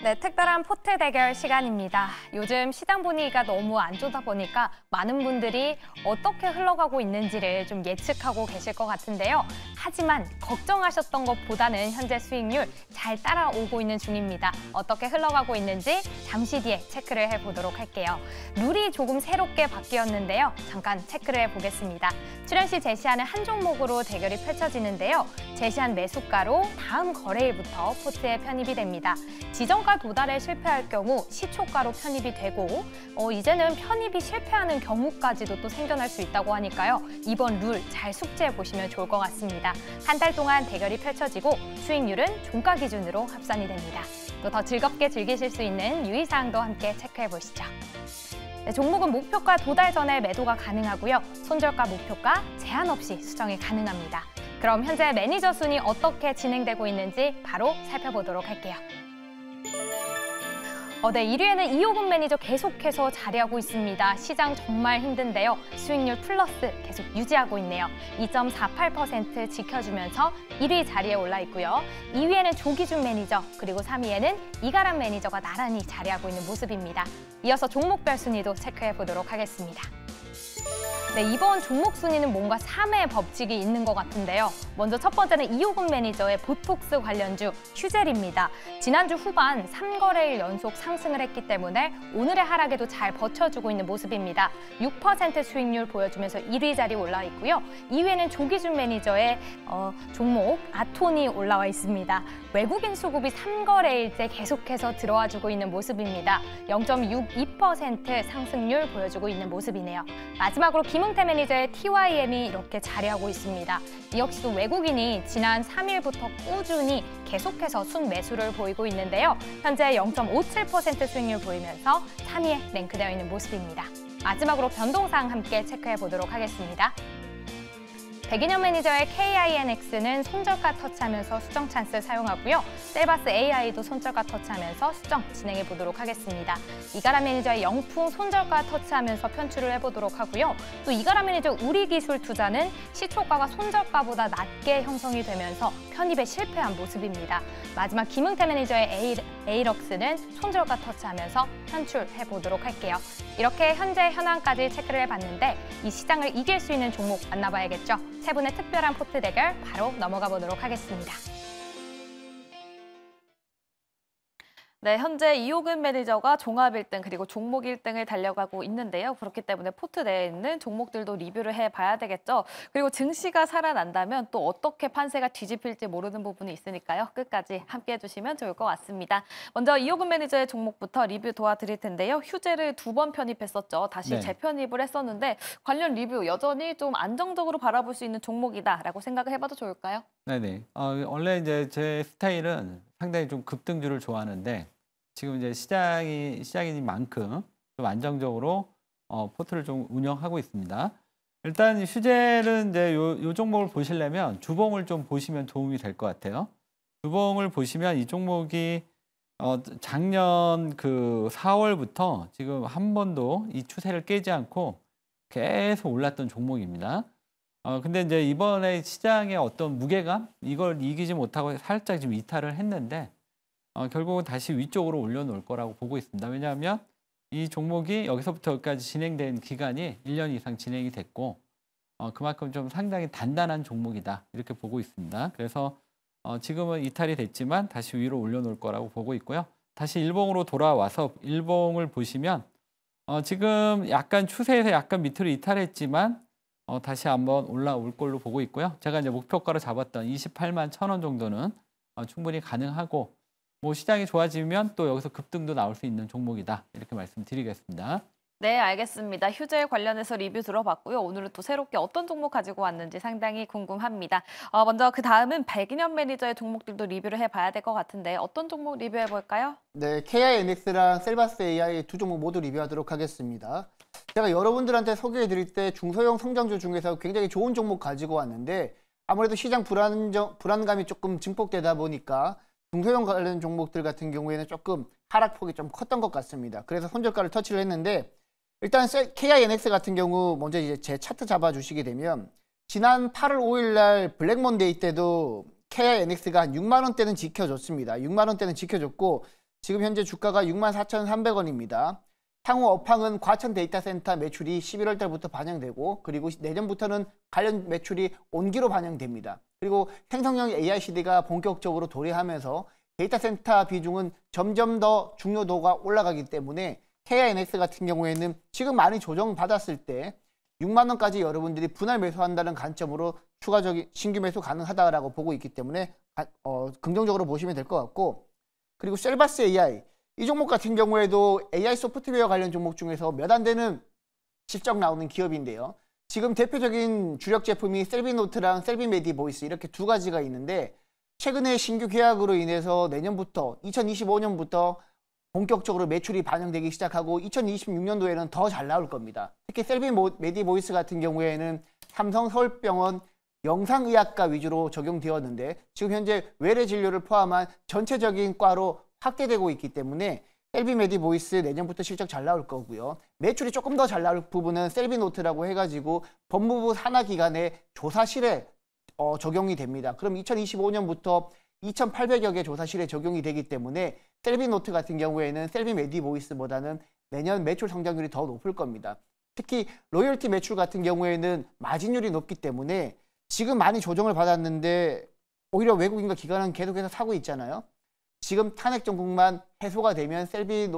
네, 특별한 포트 대결 시간입니다. 요즘 시장 분위기가 너무 안 좋다 보니까 많은 분들이 어떻게 흘러가고 있는지를 좀 예측하고 계실 것 같은데요. 하지만 걱정하셨던 것보다는 현재 수익률 잘 따라오고 있는 중입니다. 어떻게 흘러가고 있는지 잠시 뒤에 체크를 해보도록 할게요. 룰이 조금 새롭게 바뀌었는데요. 잠깐 체크를 해보겠습니다. 출연 시 제시하는 한 종목으로 대결이 펼쳐지는데요. 제시한 매수가로 다음 거래일부터 포트에 편입이 됩니다. 지정 허가 도달에 실패할 경우 시초가로 편입이 되고 어, 이제는 편입이 실패하는 경우까지도 또 생겨날 수 있다고 하니까요. 이번 룰 잘 숙지해 보시면 좋을 것 같습니다. 한 달 동안 대결이 펼쳐지고 수익률은 종가 기준으로 합산이 됩니다. 또 더 즐겁게 즐기실 수 있는 유의사항도 함께 체크해 보시죠. 네, 종목은 목표가 도달 전에 매도가 가능하고요. 손절가 목표가 제한 없이 수정이 가능합니다. 그럼 현재 매니저 순위 어떻게 진행되고 있는지 바로 살펴보도록 할게요. 어, 네, 1위에는 이호근 매니저 계속해서 자리하고 있습니다. 시장 정말 힘든데요. 수익률 플러스 계속 유지하고 있네요. 2.48% 지켜주면서 1위 자리에 올라 있고요. 2위에는 조기준 매니저, 그리고 3위에는 이가람 매니저가 나란히 자리하고 있는 모습입니다. 이어서 종목별 순위도 체크해 보도록 하겠습니다. 네, 이번 종목 순위는 뭔가 3의 법칙이 있는 것 같은데요. 먼저 첫 번째는 이호근 매니저의 보톡스 관련주 휴젤입니다. 지난주 후반 3거래일 연속 상승을 했기 때문에 오늘의 하락에도 잘 버텨주고 있는 모습입니다. 6% 수익률 보여주면서 1위 자리 에 올라 와 있고요. 2위에는 조기준 매니저의 어, 종목 아톤이 올라와 있습니다. 외국인 수급이 3거래일째 계속해서 들어와주고 있는 모습입니다. 0.62% 상승률 보여주고 있는 모습이네요. 마지막으로 김은 홍용태 매니저의 TYM이 이렇게 자리하고 있습니다. 역시도 외국인이 지난 3일부터 꾸준히 계속해서 순매수를 보이고 있는데요. 현재 0.57% 수익률 보이면서 3위에 랭크되어 있는 모습입니다. 마지막으로 변동사항 함께 체크해 보도록 하겠습니다. 백인형 매니저의 KINX는 손절가 터치하면서 수정 찬스 를 사용하고요. 셀바스 AI도 손절가 터치하면서 수정 진행해 보도록 하겠습니다. 이가라 매니저의 영풍 손절가 터치하면서 편출을 해보도록 하고요. 또 이가라 매니저 우리 기술 투자는 시초가가 손절가보다 낮게 형성이 되면서 편입에 실패한 모습입니다. 마지막 김흥태 매니저의 A럭스는 손절가 터치하면서 편출해 보도록 할게요. 이렇게 현재 현황까지 체크를 해봤는데 이 시장을 이길 수 있는 종목 만나봐야겠죠. 세 분의 특별한 포트 대결 바로 넘어가 보도록 하겠습니다. 네, 현재 이호근 매니저가 종합 1등 그리고 종목 1등을 달려가고 있는데요. 그렇기 때문에 포트 내에 있는 종목들도 리뷰를 해봐야 되겠죠. 그리고 증시가 살아난다면 또 어떻게 판세가 뒤집힐지 모르는 부분이 있으니까요. 끝까지 함께해 주시면 좋을 것 같습니다. 먼저 이호근 매니저의 종목부터 리뷰 도와드릴 텐데요. 휴재를 두 번 편입했었죠. 다시 네. 재편입을 했었는데 관련 리뷰 여전히 좀 안정적으로 바라볼 수 있는 종목이다라고 생각을 해봐도 좋을까요? 네네. 어, 원래 이제 제 스타일은 상당히 좀 급등주를 좋아하는데 지금 이제 시장이 시장인 만큼 좀 안정적으로 어, 포트를 좀 운영하고 있습니다. 일단 휴젤은 이제 요, 요 종목을 보시려면 주봉을 좀 보시면 도움이 될 것 같아요. 주봉을 보시면 이 종목이 어, 작년 그 4월부터 지금 한 번도 이 추세를 깨지 않고 계속 올랐던 종목입니다. 어, 근데 이제 이번에 시장의 어떤 무게감 이걸 이기지 못하고 살짝 좀 이탈을 했는데 어, 결국은 다시 위쪽으로 올려놓을 거라고 보고 있습니다. 왜냐하면 이 종목이 여기서부터 여기까지 진행된 기간이 1년 이상 진행이 됐고 어, 그만큼 좀 상당히 단단한 종목이다 이렇게 보고 있습니다. 그래서 어, 지금은 이탈이 됐지만 다시 위로 올려놓을 거라고 보고 있고요. 다시 일봉으로 돌아와서 일봉을 보시면 어, 지금 약간 추세에서 약간 밑으로 이탈했지만 어, 다시 한번 올라올 걸로 보고 있고요. 제가 이제 목표가로 잡았던 28만 천원 정도는 어, 충분히 가능하고 뭐 시장이 좋아지면 또 여기서 급등도 나올 수 있는 종목이다 이렇게 말씀드리겠습니다. 네, 알겠습니다. 휴재 관련해서 리뷰 들어봤고요. 오늘은 또 새롭게 어떤 종목 가지고 왔는지 상당히 궁금합니다. 어, 먼저 그 다음은 백인현 매니저의 종목들도 리뷰를 해봐야 될 것 같은데 어떤 종목 리뷰해볼까요? 네, KINX랑 셀바스 AI 두 종목 모두 리뷰하도록 하겠습니다. 제가 여러분들한테 소개해 드릴 때 중소형 성장주 중에서 굉장히 좋은 종목 가지고 왔는데 아무래도 시장 불안정, 불안감이 조금 증폭되다 보니까 중소형 관련 종목들 같은 경우에는 조금 하락폭이 좀 컸던 것 같습니다. 그래서 손절가를 터치를 했는데 일단 KINX 같은 경우 먼저 이제 제 차트 잡아주시게 되면 지난 8월 5일 날 블랙몬데이 때도 KINX가 한 6만 원대는 지켜줬습니다. 6만 원대는 지켜줬고 지금 현재 주가가 6만 4,300원입니다. 향후 업황은 과천 데이터센터 매출이 11월 달부터 반영되고 그리고 내년부터는 관련 매출이 온기로 반영됩니다. 그리고 생성형 AI 시대가 본격적으로 도래하면서 데이터센터 비중은 점점 더 중요도가 올라가기 때문에 KINX 같은 경우에는 지금 많이 조정받았을 때 6만 원까지 여러분들이 분할 매수한다는 관점으로 추가적인 신규 매수 가능하다라고 보고 있기 때문에 어, 긍정적으로 보시면 될 것 같고 그리고 셀바스 AI 이 종목 같은 경우에도 AI 소프트웨어 관련 종목 중에서 몇 안 되는 실적 나오는 기업인데요. 지금 대표적인 주력 제품이 셀비노트랑 셀비메디 보이스 이렇게 두 가지가 있는데 최근에 신규 계약으로 인해서 내년부터 2025년부터 본격적으로 매출이 반영되기 시작하고 2026년도에는 더 잘 나올 겁니다. 특히 셀비 메디 보이스 같은 경우에는 삼성 서울병원 영상의학과 위주로 적용되었는데 지금 현재 외래 진료를 포함한 전체적인 과로 확대되고 있기 때문에 셀비 메디 보이스 내년부터 실적 잘 나올 거고요. 매출이 조금 더 잘 나올 부분은 셀비 노트라고 해가지고 법무부 산하 기관의 조사실에 어, 적용이 됩니다. 그럼 2025년부터 2,800여 개 조사실에 적용이 되기 때문에 셀비 노트 같은 경우에는 셀비 메디 보이스보다는 내년 매출 성장률이 더 높을 겁니다. 특히 로열티 매출 같은 경우에는 마진율이 높기 때문에 지금 많이 조정을 받았는데 오히려 외국인과 기관은 계속해서 사고 있잖아요. 지금 탄핵 정국만 해소가 되면 셀비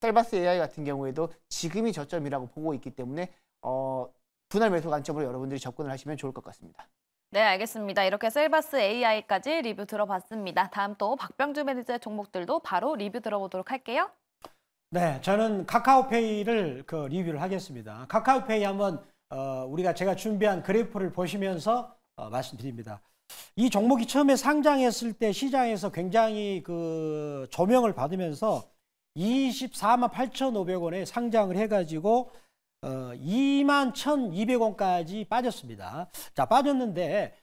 셀바스 AI 같은 경우에도 지금이 저점이라고 보고 있기 때문에 어, 분할 매수 관점으로 여러분들이 접근을 하시면 좋을 것 같습니다. 네, 알겠습니다. 이렇게 셀바스 AI까지 리뷰 들어봤습니다. 다음 또 박병주 매니저의 종목들도 바로 리뷰 들어보도록 할게요. 네, 저는 카카오페이를 그 리뷰를 하겠습니다. 카카오페이 한번 어, 우리가 제가 준비한 그래프를 보시면서 어, 말씀드립니다. 이 종목이 처음에 상장했을 때 시장에서 굉장히 그 조명을 받으면서 24만 8,500원에 상장을 해가지고 어, 2만 1,200원까지 빠졌습니다. 자 빠졌는데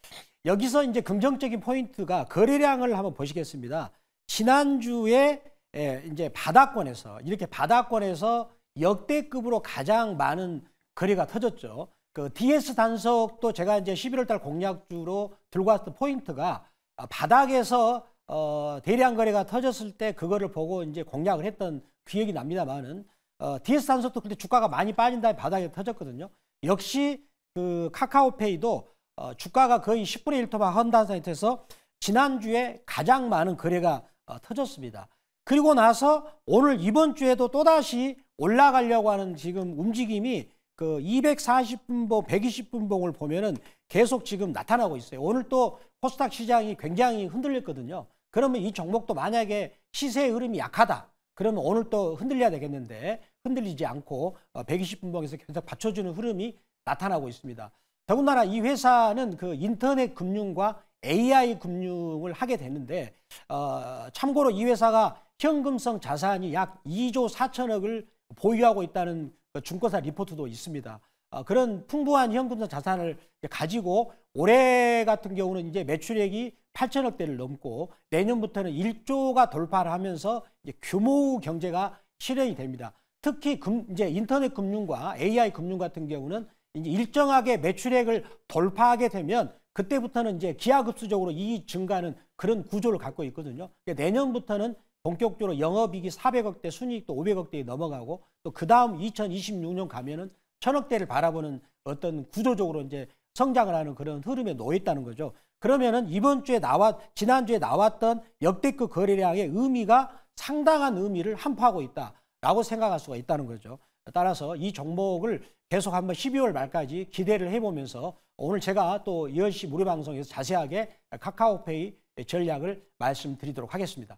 여기서 이제 긍정적인 포인트가 거래량을 한번 보시겠습니다. 지난주에 예, 이제 바닥권에서 이렇게 바닥권에서 역대급으로 가장 많은 거래가 터졌죠. 그 DS 단속도 제가 이제 11월 달 공약주로 들고 왔던 포인트가 아, 바닥에서 어, 대량 거래가 터졌을 때 그거를 보고 이제 공략을 했던 기억이 납니다만은 어, DS 단속도 그때 주가가 많이 빠진 다음에 바닥에 터졌거든요. 역시 그 카카오페이도 어, 주가가 거의 10분의 1토막 헌단 사이트에서 지난주에 가장 많은 거래가 어, 터졌습니다. 그리고 나서 오늘 이번 주에도 또다시 올라가려고 하는 지금 움직임이 그 240분봉, 120분봉을 보면은 계속 지금 나타나고 있어요. 오늘 또 코스닥 시장이 굉장히 흔들렸거든요. 그러면 이 종목도 만약에 시세의 흐름이 약하다. 그러면 오늘 또 흔들려야 되겠는데 흔들리지 않고 120분봉에서 어, 계속 받쳐주는 흐름이 나타나고 있습니다. 더군다나 이 회사는 그 인터넷 금융과 AI 금융을 하게 되는데 어, 참고로 이 회사가 현금성 자산이 약 2조 4천억을 보유하고 있다는 그 중고사 리포트도 있습니다. 아, 그런 풍부한 현금성 자산을 가지고 올해 같은 경우는 이제 매출액이 8천억 대를 넘고 내년부터는 1조가 돌파를 하면서 규모 경제가 실현이 됩니다. 특히 금, 이제 인터넷 금융과 AI 금융 같은 경우는 이제 일정하게 매출액을 돌파하게 되면 그때부터는 이제 기하급수적으로 이 증가는 그런 구조를 갖고 있거든요. 그러니까 내년부터는 본격적으로 영업이익이 400억 대, 순이익도 500억 대에 넘어가고 또그 다음 2026년 가면은 천억대를 바라보는 어떤 구조적으로 이제 성장을 하는 그런 흐름에 놓여 있다는 거죠. 그러면은 이번 주에 나왔 지난주에 나왔던 역대급 거래량의 의미가 상당한 의미를 함포하고 있다라고 생각할 수가 있다는 거죠. 따라서 이 종목을 계속 한번 12월 말까지 기대를 해보면서 오늘 제가 또 10시 무료 방송에서 자세하게 카카오페이 전략을 말씀드리도록 하겠습니다.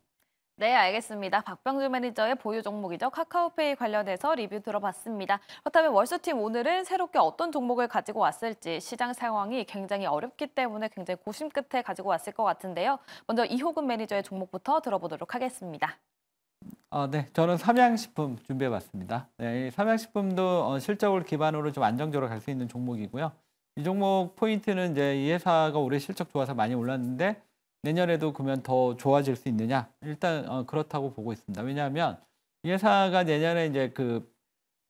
네, 알겠습니다. 박병규 매니저의 보유 종목이죠. 카카오페이 관련해서 리뷰 들어봤습니다. 그렇다면 월수팀 오늘은 새롭게 어떤 종목을 가지고 왔을지 시장 상황이 굉장히 어렵기 때문에 굉장히 고심 끝에 가지고 왔을 것 같은데요. 먼저 이호근 매니저의 종목부터 들어보도록 하겠습니다. 어, 네, 저는 삼양식품 준비해봤습니다. 네, 삼양식품도 어, 실적을 기반으로 좀 안정적으로 갈 수 있는 종목이고요. 이 종목 포인트는 이제 이 회사가 올해 실적 좋아서 많이 올랐는데 내년에도 그러면 더 좋아질 수 있느냐? 일단 어, 그렇다고 보고 있습니다. 왜냐하면 이 회사가 내년에 이제 그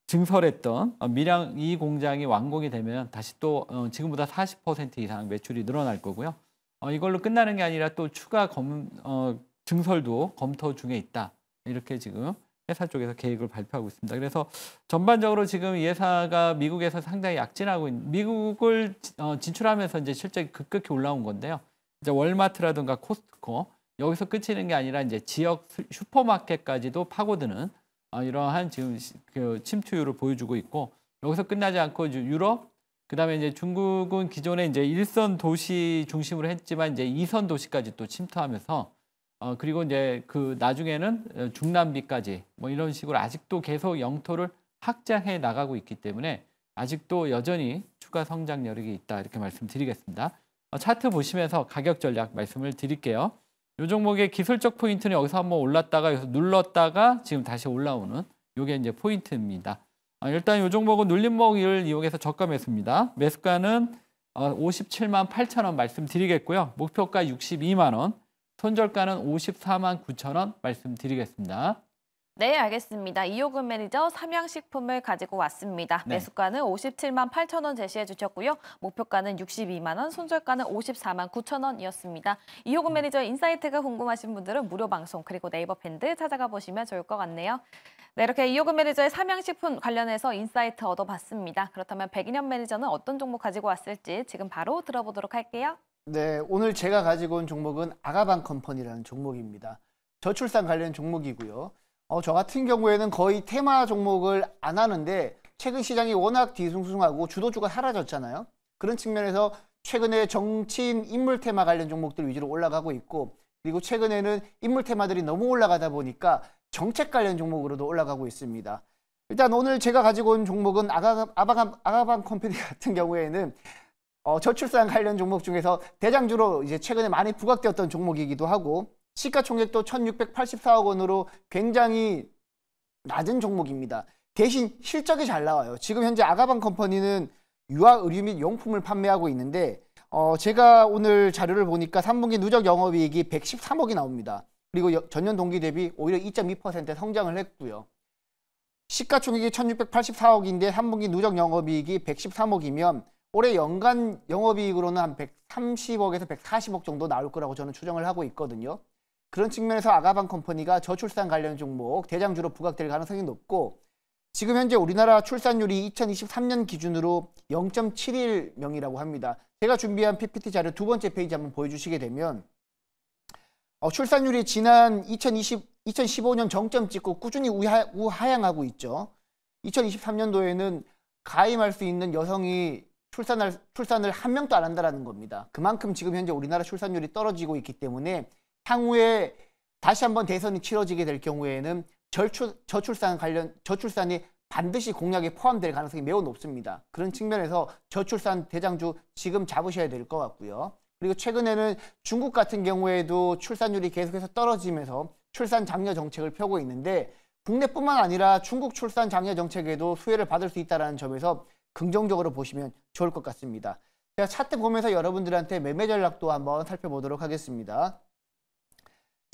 증설했던 어, 밀양 이 공장이 완공이 되면 다시 또 어, 지금보다 40% 이상 매출이 늘어날 거고요. 어, 이걸로 끝나는 게 아니라 또 추가 검, 어, 증설도 검토 중에 있다. 이렇게 지금 회사 쪽에서 계획을 발표하고 있습니다. 그래서 전반적으로 지금 이 회사가 미국에서 상당히 약진하고 있는 미국을 어, 진출하면서 이제 실적이 급격히 올라온 건데요. 이제 월마트라든가 코스트코 여기서 끝이는 게 아니라 이제 지역 슈퍼마켓까지도 파고드는 어, 이러한 지금 그 침투율을 보여주고 있고 여기서 끝나지 않고 유럽 그다음에 이제 중국은 기존에 이제 일선 도시 중심으로 했지만 이제 이선 도시까지 또 침투하면서 어 그리고 이제 그 나중에는 어, 중남미까지 뭐 이런 식으로 아직도 계속 영토를 확장해 나가고 있기 때문에 아직도 여전히 추가 성장 여력이 있다 이렇게 말씀드리겠습니다. 어, 차트 보시면서 가격 전략 말씀을 드릴게요. 이 종목의 기술적 포인트는 여기서 한번 올랐다가 여기서 눌렀다가 지금 다시 올라오는 이게 이제 포인트입니다. 어, 일단 이 종목은 눌림목을 이용해서 저가 매수입니다. 매수가는 57만 어, 8천 원 말씀드리겠고요. 목표가 62만 원, 손절가는 54만 9천 원 말씀드리겠습니다. 네, 알겠습니다. 이호근 매니저 삼양식품을 가지고 왔습니다. 네. 매수가는 57만 8천 원 제시해 주셨고요. 목표가는 62만 원, 손절가는 54만 9천 원이었습니다. 이호근 음. 매니저 인사이트가 궁금하신 분들은 무료 방송 그리고 네이버 밴드 찾아가 보시면 좋을 것 같네요. 네, 이렇게 이호근 매니저의 삼양식품 관련해서 인사이트 얻어봤습니다. 그렇다면 백인현 매니저는 어떤 종목 가지고 왔을지 지금 바로 들어보도록 할게요. 네, 오늘 제가 가지고 온 종목은 아가방 컴퍼니라는 종목입니다. 저출산 관련 종목이고요. 어, 저 같은 경우에는 거의 테마 종목을 안 하는데 최근 시장이 워낙 뒤숭숭하고 주도주가 사라졌잖아요. 그런 측면에서 최근에 정치인 인물 테마 관련 종목들 위주로 올라가고 있고 그리고 최근에는 인물 테마들이 너무 올라가다 보니까 정책 관련 종목으로도 올라가고 있습니다. 일단 오늘 제가 가지고 온 종목은 아가, 아방, 아가 컴퍼니 같은 경우에는 어, 저출산 관련 종목 중에서 대장주로 이제 최근에 많이 부각되었던 종목이기도 하고 시가총액도 1684억 원으로 굉장히 낮은 종목입니다. 대신 실적이 잘 나와요. 지금 현재 아가방 컴퍼니는 유아 의류 및 용품을 판매하고 있는데 어 제가 오늘 자료를 보니까 3분기 누적 영업이익이 113억이 나옵니다. 그리고 전년 동기 대비 오히려 2.2% 성장을 했고요. 시가총액이 1684억인데 3분기 누적 영업이익이 113억이면 올해 연간 영업이익으로는 한 130억에서 140억 정도 나올 거라고 저는 추정을 하고 있거든요. 그런 측면에서 아가방 컴퍼니가 저출산 관련 종목 대장주로 부각될 가능성이 높고 지금 현재 우리나라 출산율이 2023년 기준으로 0.71명이라고 합니다. 제가 준비한 PPT 자료 두 번째 페이지 한번 보여주시게 되면 어, 출산율이 지난 2020, 2015년 정점 찍고 꾸준히 우하, 우하향하고 있죠. 2023년도에는 가임할 수 있는 여성이 출산을, 출산을 한 명도 안 한다는 겁니다. 그만큼 지금 현재 우리나라 출산율이 떨어지고 있기 때문에 향후에 다시 한번 대선이 치러지게 될 경우에는 절출, 저출산 관련 저출산이 반드시 공약에 포함될 가능성이 매우 높습니다. 그런 측면에서 저출산 대장주 지금 잡으셔야 될 것 같고요. 그리고 최근에는 중국 같은 경우에도 출산율이 계속해서 떨어지면서 출산 장려 정책을 펴고 있는데 국내뿐만 아니라 중국 출산 장려 정책에도 수혜를 받을 수 있다는 점에서 긍정적으로 보시면 좋을 것 같습니다. 제가 차트 보면서 여러분들한테 매매 전략도 한번 살펴보도록 하겠습니다.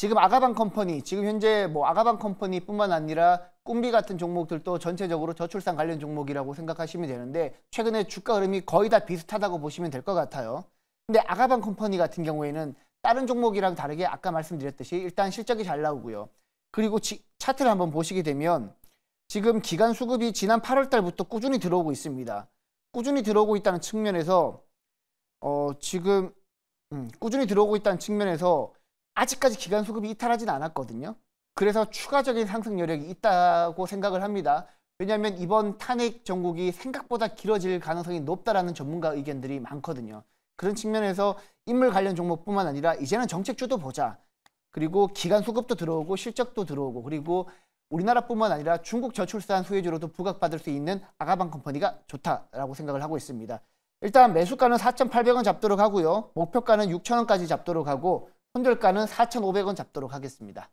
지금 아가방 컴퍼니, 지금 현재 뭐 아가방 컴퍼니뿐만 아니라 꿈비 같은 종목들도 전체적으로 저출산 관련 종목이라고 생각하시면 되는데 최근에 주가 흐름이 거의 다 비슷하다고 보시면 될 것 같아요. 근데 아가방 컴퍼니 같은 경우에는 다른 종목이랑 다르게 아까 말씀드렸듯이 일단 실적이 잘 나오고요. 그리고 지, 차트를 한번 보시게 되면 지금 기간 수급이 지난 8월 달부터 꾸준히 들어오고 있습니다. 꾸준히 들어오고 있다는 측면에서 어, 지금 음, 꾸준히 들어오고 있다는 측면에서 아직까지 기간 수급이 이탈하진 않았거든요. 그래서 추가적인 상승 여력이 있다고 생각을 합니다. 왜냐하면 이번 탄핵 정국이 생각보다 길어질 가능성이 높다라는 전문가 의견들이 많거든요. 그런 측면에서 인물 관련 종목뿐만 아니라 이제는 정책주도 보자. 그리고 기간 수급도 들어오고 실적도 들어오고 그리고 우리나라뿐만 아니라 중국 저출산 후유주로도 부각받을 수 있는 아가방 컴퍼니가 좋다라고 생각을 하고 있습니다. 일단 매수가는 4,800원 잡도록 하고요. 목표가는 6,000원까지 잡도록 하고 손절가는 4,500원 잡도록 하겠습니다.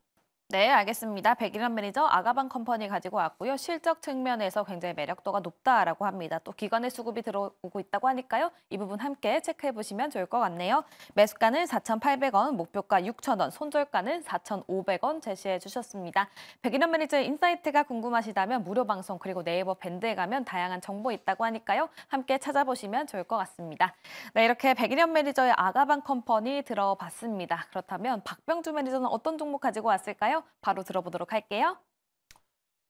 네, 알겠습니다. 백일환 매니저 아가방 컴퍼니 가지고 왔고요. 실적 측면에서 굉장히 매력도가 높다라고 합니다. 또 기관의 수급이 들어오고 있다고 하니까요. 이 부분 함께 체크해 보시면 좋을 것 같네요. 매수가는 4,800원, 목표가 6,000원, 손절가는 4,500원 제시해 주셨습니다. 백일환 매니저의 인사이트가 궁금하시다면 무료 방송 그리고 네이버 밴드에 가면 다양한 정보 있다고 하니까요. 함께 찾아보시면 좋을 것 같습니다. 네, 이렇게 백일환 매니저의 아가방 컴퍼니 들어봤습니다. 그렇다면 박병주 매니저는 어떤 종목 가지고 왔을까요? 있는데요. 바로 들어보도록 할게요.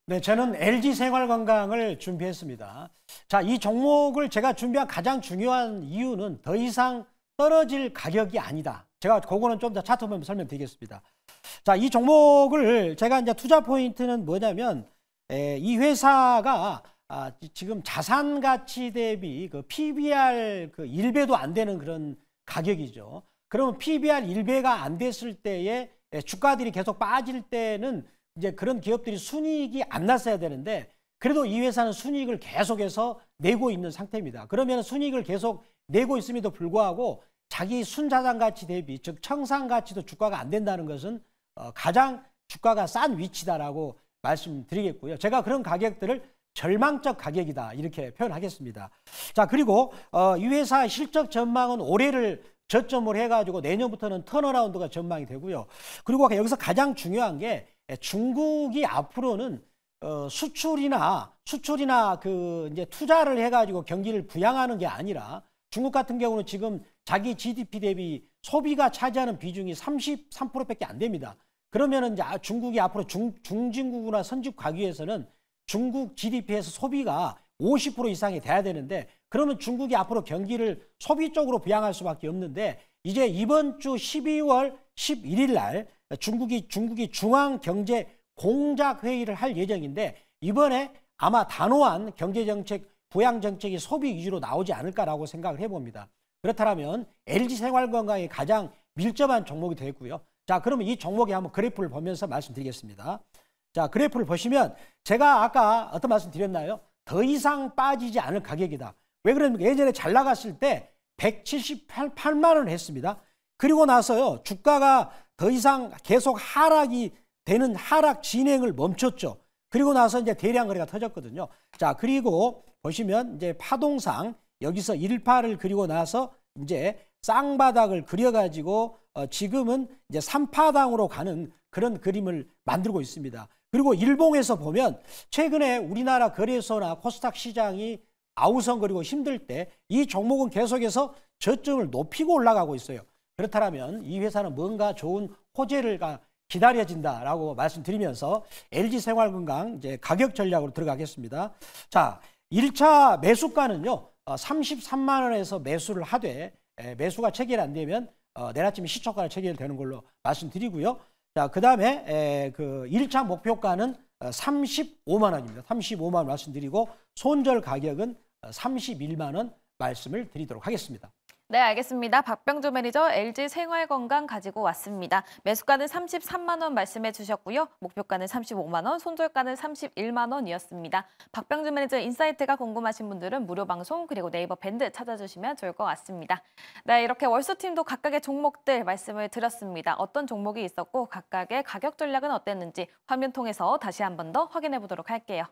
네, 저는 LG 생활건강을 준비했습니다. 자, 이 종목을 제가 준비한 가장 중요한 이유는 더 이상 떨어질 가격이 아니다. 제가 그거는 좀 더 차트 보면 설명드리겠습니다. 자, 이 종목을 제가 이제 투자 포인트는 뭐냐면 에, 이 회사가 아, 지금 자산 가치 대비 그 PBR 그 1배도 안 되는 그런 가격이죠. 그러면 PBR 1배가 안 됐을 때에 예, 주가들이 계속 빠질 때는 이제 그런 기업들이 순이익이 안 났어야 되는데 그래도 이 회사는 순이익을 계속해서 내고 있는 상태입니다. 그러면 순이익을 계속 내고 있음에도 불구하고 자기 순자산 가치 대비 즉 청산 가치도 주가가 안 된다는 것은 어, 가장 주가가 싼 위치다라고 말씀드리겠고요. 제가 그런 가격들을 절망적 가격이다 이렇게 표현하겠습니다. 자 그리고 어, 이 회사 실적 전망은 올해를 저점을 해가지고 내년부터는 턴어라운드가 전망이 되고요. 그리고 여기서 가장 중요한 게 예, 중국이 앞으로는 어, 수출이나 수출이나 그 이제 투자를 해가지고 경기를 부양하는 게 아니라 중국 같은 경우는 지금 자기 GDP 대비 소비가 차지하는 비중이 33%밖에 안 됩니다. 그러면은 이제 아, 중국이 앞으로 중, 중진국이나 선진국 가기 위해서는 중국 GDP에서 소비가 50% 이상이 돼야 되는데 그러면 중국이 앞으로 경기를 소비 쪽으로 부양할 수밖에 없는데 이제 이번 주 12월 11일 날 중국이 중국이 중앙 경제 공작 회의를 할 예정인데 이번에 아마 단호한 경제 정책 부양 정책이 소비 위주로 나오지 않을까라고 생각을 해봅니다. 그렇다면 LG 생활건강이 가장 밀접한 종목이 되겠고요. 자, 그러면 이 종목에 한번 그래프를 보면서 말씀드리겠습니다. 자, 그래프를 보시면 제가 아까 어떤 말씀 드렸나요? 더 이상 빠지지 않을 가격이다. 왜그러냐면 예전에 잘 나갔을 때 178만 원을 했습니다. 그리고 나서요 주가가 더 이상 계속 하락이 되는 하락 진행을 멈췄죠. 그리고 나서 이제 대량 거래가 터졌거든요. 자 그리고 보시면 이제 파동상 여기서 1파를 그리고 나서 이제 쌍바닥을 그려가지고 어, 지금은 이제 3파당으로 가는 그런 그림을 만들고 있습니다. 그리고 일봉에서 보면 최근에 우리나라 거래소나 코스닥 시장이 아우성거리고 힘들 때 이 종목은 계속해서 저점을 높이고 올라가고 있어요. 그렇다면 이 회사는 뭔가 좋은 호재를 기다려진다라고 말씀드리면서 LG 생활건강 이제 가격 전략으로 들어가겠습니다. 자, 1차 매수가는요. 33만 어, 원에서 매수를 하되 매수가 체결 안 되면 어, 내일 아침에 시초가가 체결되는 걸로 말씀드리고요. 자, 그다음에 그 1차 목표가는 35만 어, 원입니다. 35만 원 말씀드리고 손절 가격은 31만 원 말씀을 드리도록 하겠습니다. 네, 알겠습니다. 박병조 매니저 LG 생활건강 가지고 왔습니다. 매수가는 33만 원 말씀해 주셨고요. 목표가는 35만 원, 손절가는 31만 원이었습니다. 박병조 매니저 인사이트가 궁금하신 분들은 무료 방송 그리고 네이버 밴드 찾아주시면 좋을 것 같습니다. 네, 이렇게 월수팀도 각각의 종목들 말씀을 드렸습니다. 어떤 종목이 있었고 각각의 가격 전략은 어땠는지 화면 통해서 다시 한 번 더 확인해 보도록 할게요.